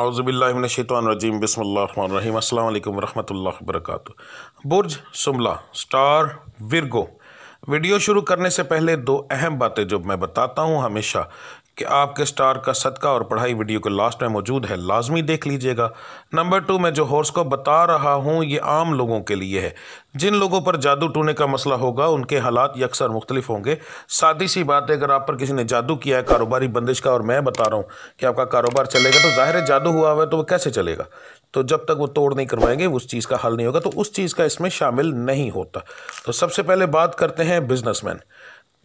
हाउज़बिल्लिनशैतरजीम बसमीम अल्लाम वरहमल वर्क बुर्ज शुमला स्टार विरगो वीडियो शुरू करने से पहले दो अहम बातें जो मैं बताता हूँ हमेशा कि आपके स्टार का सदका और पढ़ाई वीडियो के लास्ट में मौजूद है लाजमी देख लीजिएगा नंबर टू मैं जो हॉर्स को बता रहा हूँ ये आम लोगों के लिए है जिन लोगों पर जादू टूने का मसला होगा उनके हालात यकसर मुख्तलिफ होंगे सादी सी बात है अगर आप पर किसी ने जादू किया है कारोबारी बंदिश का और मैं बता रहा हूँ कि आपका कारोबार चलेगा तो ज़ाहिर है जादू हुआ हुआ है तो वह कैसे चलेगा तो जब तक वो तोड़ नहीं करवाएंगे उस चीज़ का हल नहीं होगा तो उस चीज़ का इसमें शामिल नहीं होता तो सबसे पहले बात करते हैं बिजनेसमैन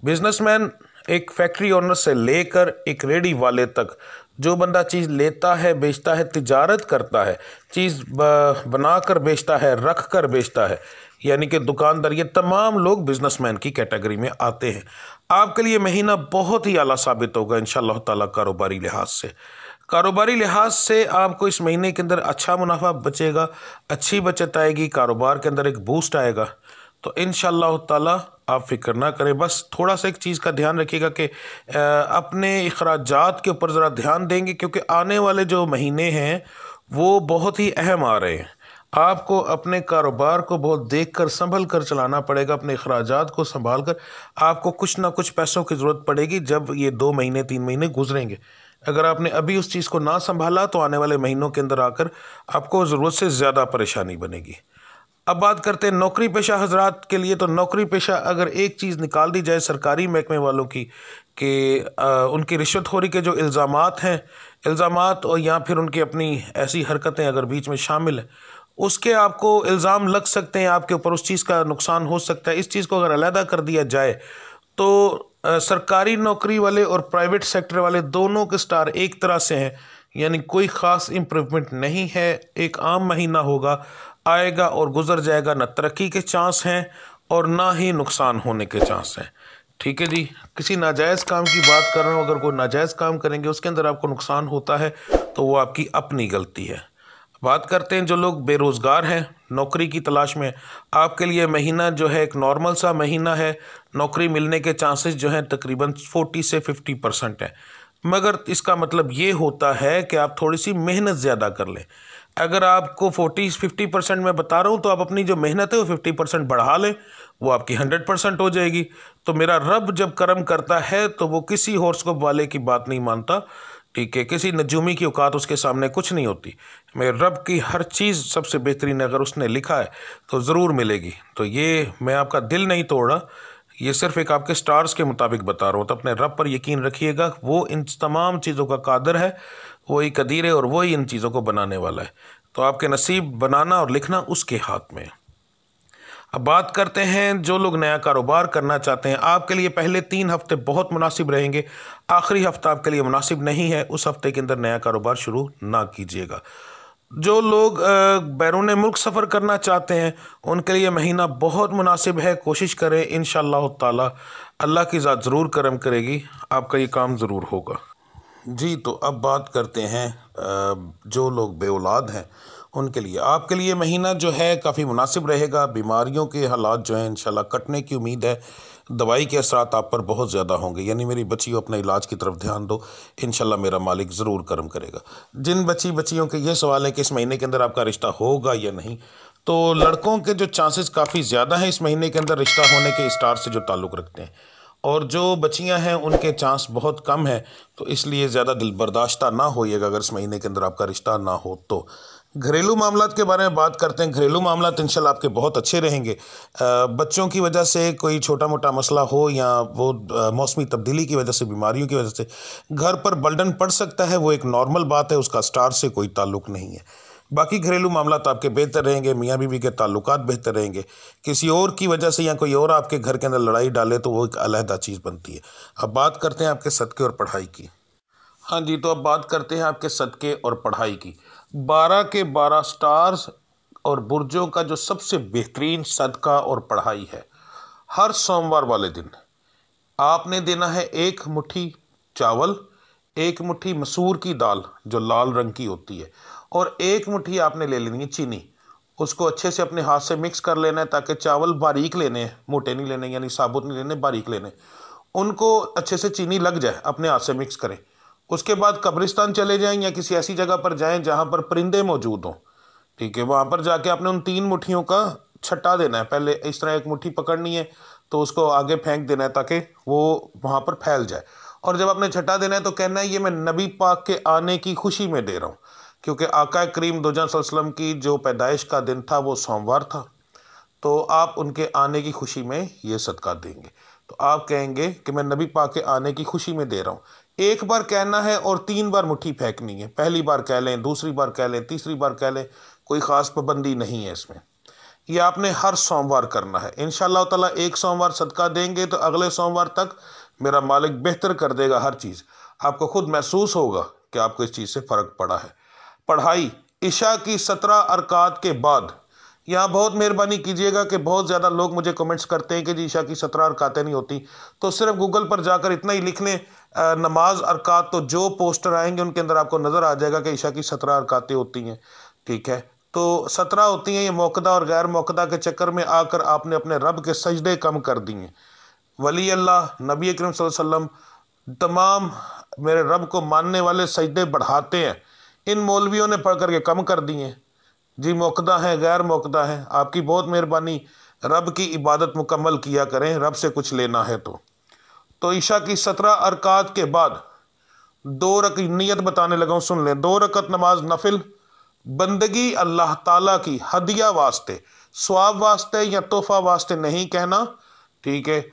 बिजनेसमैन एक फैक्ट्री ओनर से लेकर एक रेडी वाले तक जो बंदा चीज़ लेता है बेचता है तिजारत करता है चीज़ बना कर बेचता है रख कर बेचता है यानी कि दुकानदार ये तमाम लोग बिजनेसमैन की कैटेगरी में आते हैं आपके लिए महीना बहुत ही आला साबित होगा इन ताला कारोबारी लिहाज से कारोबारी लिहाज से आपको इस महीने के अंदर अच्छा मुनाफा बचेगा अच्छी बचत आएगी कारोबार के अंदर एक बूस्ट आएगा तो इन ताला आप फिक्र ना करें बस थोड़ा सा एक चीज़ का ध्यान रखिएगा कि अपने अखराज के ऊपर ज़रा ध्यान देंगे क्योंकि आने वाले जो महीने हैं वो बहुत ही अहम आ रहे हैं आपको अपने कारोबार को बहुत देख कर संभल कर चलाना पड़ेगा अपने अखराज को संभाल कर आपको कुछ ना कुछ पैसों की ज़रूरत पड़ेगी जब ये दो महीने तीन महीने गुजरेंगे अगर आपने अभी उस चीज़ को ना संभाला तो आने वाले महीनों के अंदर आकर आपको ज़रूरत से ज़्यादा परेशानी बनेगी अब बात करते हैं नौकरी पेशा हजरात के लिए तो नौकरी पेशा अगर एक चीज़ निकाल दी जाए सरकारी महकमे वालों की कि उनकी रिश्वतखोरी के जो इल्ज़ाम हैं इल्ज़ाम और या फिर उनकी अपनी ऐसी हरकतें अगर बीच में शामिल हैं उसके आपको इल्ज़ाम लग सकते हैं आपके ऊपर उस चीज़ का नुकसान हो सकता है इस चीज़ को अगर अलहदा कर दिया जाए तो सरकारी नौकरी वाले और प्राइवेट सेक्टर वाले दोनों के स्टार एक तरह से हैं यानी कोई ख़ास इम्प्रूवमेंट नहीं है एक आम महीना होगा आएगा और गुजर जाएगा ना तरक्की के चांस हैं और ना ही नुकसान होने के चांस हैं ठीक है जी किसी नाजायज़ काम की बात कर रहा हूँ अगर कोई नाजायज़ काम करेंगे उसके अंदर आपको नुकसान होता है तो वो आपकी अपनी गलती है बात करते हैं जो लोग बेरोज़गार हैं नौकरी की तलाश में आपके लिए महीना जो है एक नॉर्मल सा महीना है नौकरी मिलने के चांसेस जो हैं तकरीबन फोर्टी से फिफ्टी परसेंट हैं मगर इसका मतलब ये होता है कि आप थोड़ी सी मेहनत ज़्यादा कर लें अगर आपको फोर्टी फिफ्टी परसेंट मैं बता रहा हूँ तो आप अपनी जो मेहनत है वो फिफ्टी परसेंट बढ़ा लें वो आपकी हंड्रेड परसेंट हो जाएगी तो मेरा रब जब कर्म करता है तो वो किसी हॉर्स्कोप वाले की बात नहीं मानता ठीक है किसी नजूमी की औकात उसके सामने कुछ नहीं होती मेरे रब की हर चीज़ सबसे बेहतरीन अगर उसने लिखा है तो ज़रूर मिलेगी तो ये मैं आपका दिल नहीं तोड़ा ये सिर्फ एक आपके स्टार्स के मुताबिक बता रहा हूँ तो अपने रब पर यकीन रखिएगा वो इन तमाम चीज़ों का कादर है वही कदीर है और वही इन चीज़ों को बनाने वाला है तो आपके नसीब बनाना और लिखना उसके हाथ में अब बात करते हैं जो लोग नया कारोबार करना चाहते हैं आपके लिए पहले तीन हफ्ते बहुत मुनासिब रहेंगे आखिरी हफ्ता आपके लिए मुनासिब नहीं है उस हफ्ते के अंदर नया कारोबार शुरू ना कीजिएगा जो लोग बैरून मुल्क सफ़र करना चाहते हैं उनके लिए महीना बहुत मुनासिब है कोशिश करें इन शाह अल्लाह की ज़ात ज़रूर करम करेगी आपका ये काम ज़रूर होगा जी तो अब बात करते हैं जो लोग औलाद हैं उनके लिए आपके लिए महीना जो है काफ़ी मुनासिब रहेगा बीमारियों के हालात जो हैं इंशाल्लाह कटने की उम्मीद है दवाई के असरा आप पर बहुत ज़्यादा होंगे यानी मेरी बच्ची अपने इलाज की तरफ ध्यान दो इंशाल्लाह मेरा मालिक ज़रूर कर्म करेगा जिन बच्ची बच्चियों के ये सवाल है कि इस महीने के अंदर आपका रिश्ता होगा या नहीं तो लड़कों के जो चांसेस काफ़ी ज़्यादा हैं इस महीने के अंदर रिश्ता होने के स्टार से जो ताल्लुक़ रखते हैं और जो बच्चियां हैं उनके चांस बहुत कम हैं तो इसलिए ज़्यादा दिल बर्दाश्ता ना होइएगा अगर इस महीने के अंदर आपका रिश्ता ना हो तो घरेलू मामला के बारे में बात करते हैं घरेलू मामला इंशाल्लाह आपके बहुत अच्छे रहेंगे बच्चों की वजह से कोई छोटा मोटा मसला हो या वो मौसमी तब्दीली की वजह से बीमारियों की वजह से घर पर बल्डन पड़ सकता है वो एक नॉर्मल बात है उसका स्टार से कोई ताल्लुक नहीं है बाकी घरेलू मामला तो आपके बेहतर रहेंगे मियाँ बीवी के ताल्लुक बेहतर रहेंगे किसी और की वजह से या कोई और आपके घर के अंदर लड़ाई डाले तो वो एक अलहदा चीज़ बनती है अब बात करते हैं आपके सदक़े और पढ़ाई की हाँ जी तो अब बात करते हैं आपके सदक़े और पढ़ाई की बारह के बारह स्टार्स और बुरजों का जो सबसे बेहतरीन सदका और पढ़ाई है हर सोमवार वाले दिन आपने देना है एक मुट्ठी चावल एक मुट्ठी मसूर की दाल जो लाल रंग की होती है और एक मुट्ठी आपने ले लेनी है चीनी उसको अच्छे से अपने हाथ से मिक्स कर लेना है ताकि चावल बारीक लेने हैं मोटे नहीं लेने यानी साबुत नहीं लेने बारीक लेने उनको अच्छे से चीनी लग जाए अपने हाथ से मिक्स करें उसके बाद कब्रिस्तान चले जाएँ या किसी ऐसी जगह पर जाएँ जहाँ पर परिंदे मौजूद हों ठीक है वहाँ पर जाके आपने उन तीन मुठियों का छट्टा देना है पहले इस तरह एक मुट्ठी पकड़नी है तो उसको आगे फेंक देना है ताकि वो वहाँ पर फैल जाए और जब आपने छट्टा देना है तो कहना है ये मैं नबी पाक के आने की खुशी में दे रहा हूँ क्योंकि आका करीम दोजा वसल्लम की जो पैदाइश का दिन था वो सोमवार था तो आप उनके आने की खुशी में ये सदका देंगे तो आप कहेंगे कि मैं नबी पा के आने की खुशी में दे रहा हूँ एक बार कहना है और तीन बार मुट्ठी फेंकनी है पहली बार कह लें दूसरी बार कह लें तीसरी बार कह लें कोई ख़ास पाबंदी नहीं है इसमें ये आपने हर सोमवार करना है इन ताला एक सोमवार सदका देंगे तो अगले सोमवार तक मेरा मालिक बेहतर कर देगा हर चीज़ आपको खुद महसूस होगा कि आपको इस चीज़ से फ़र्क पड़ा है पढ़ाई ईशा की सत्रह अरकात के बाद यहाँ बहुत मेहरबानी कीजिएगा कि बहुत ज़्यादा लोग मुझे कमेंट्स करते हैं कि जी ईशा की सत्रह अरकातें नहीं होती तो सिर्फ गूगल पर जाकर इतना ही लिख लें नमाज अरकात तो जो पोस्टर आएंगे उनके अंदर आपको नज़र आ जाएगा कि ईशा की सत्रह अरकातें होती हैं ठीक है तो सत्रह होती हैं ये मौकदा और गैर मौकदा के चक्कर में आकर आपने अपने रब के सजदे कम कर दिए वली अल्लाह नबी करीम वसल्लम तमाम मेरे रब को मानने वाले सजदे बढ़ाते हैं इन मौलवियों ने पढ़ करके कम कर दिए जी मौकदा है गैर मौकदा है आपकी बहुत मेहरबानी रब की इबादत मुकम्मल किया करें रब से कुछ लेना है तो तो ईशा की सत्रह अरकात के बाद दो रक नीयत बताने लगा सुन लें दो रकत नमाज नफिल बंदगी अल्लाह ताला की हदिया वास्ते स्वाब वास्ते या तोहफा वास्ते नहीं कहना ठीक है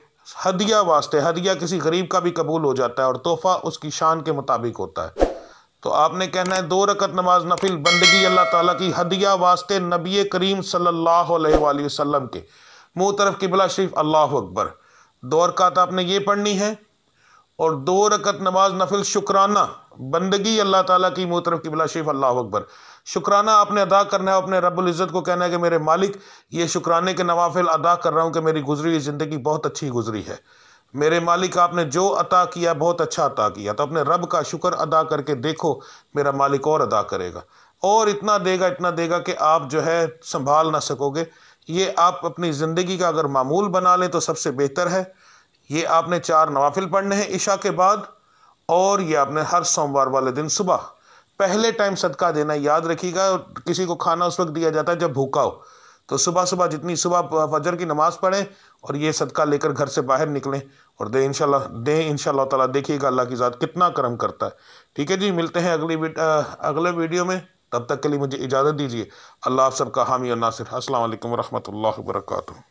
हदिया वास्ते हदिया किसी गरीब का भी कबूल हो जाता है और तोहफा उसकी शान के मुताबिक होता है तो आपने कहना है दो रकत नमाज नफिल बंदगी अल्लाह ताला की हदिया वास्ते नबी करीम सल्लल्लाहु अलैहि वसल्लम के मुंह तरफ किबला शरीफ अल्लाह अकबर दो रकात आपने ये पढ़नी है और दो रकत नमाज नफिल शुक्राना बंदगी अल्लाह ताला की मुंह तरफ किबला शरीफ अल्लाह अकबर शुक्राना आपने अदा करना है अपने रब्बुल इज़्ज़त को कहना है कि मेरे मालिक ये शुक्राने के नवाफिल अदा कर रहा हूँ कि मेरी गुजरी ज़िंदगी बहुत अच्छी गुजरी है मेरे मालिक आपने जो अता किया बहुत अच्छा अता किया तो अपने रब का शुक्र अदा करके देखो मेरा मालिक और अदा करेगा और इतना देगा इतना देगा कि आप जो है संभाल ना सकोगे ये आप अपनी ज़िंदगी का अगर मामूल बना लें तो सबसे बेहतर है ये आपने चार नवाफिल पढ़ने हैं ईशा के बाद और ये आपने हर सोमवार वाले दिन सुबह पहले टाइम सदका देना याद रखिएगा किसी को खाना उस वक्त दिया जाता है जब भूखा हो तो सुबह सुबह जितनी सुबह फजर की नमाज़ पढ़ें और ये सदका लेकर घर से बाहर निकलें और दे इनशाला दें इनशाला तला देखिएगा अल्लाह की ज़ात कितना करम करता है ठीक है जी मिलते हैं अगली अगले वीडियो में तब तक के लिए मुझे इजाज़त दीजिए अल्लाह आप सबका हामी और नासिर असल वरहमल वर्का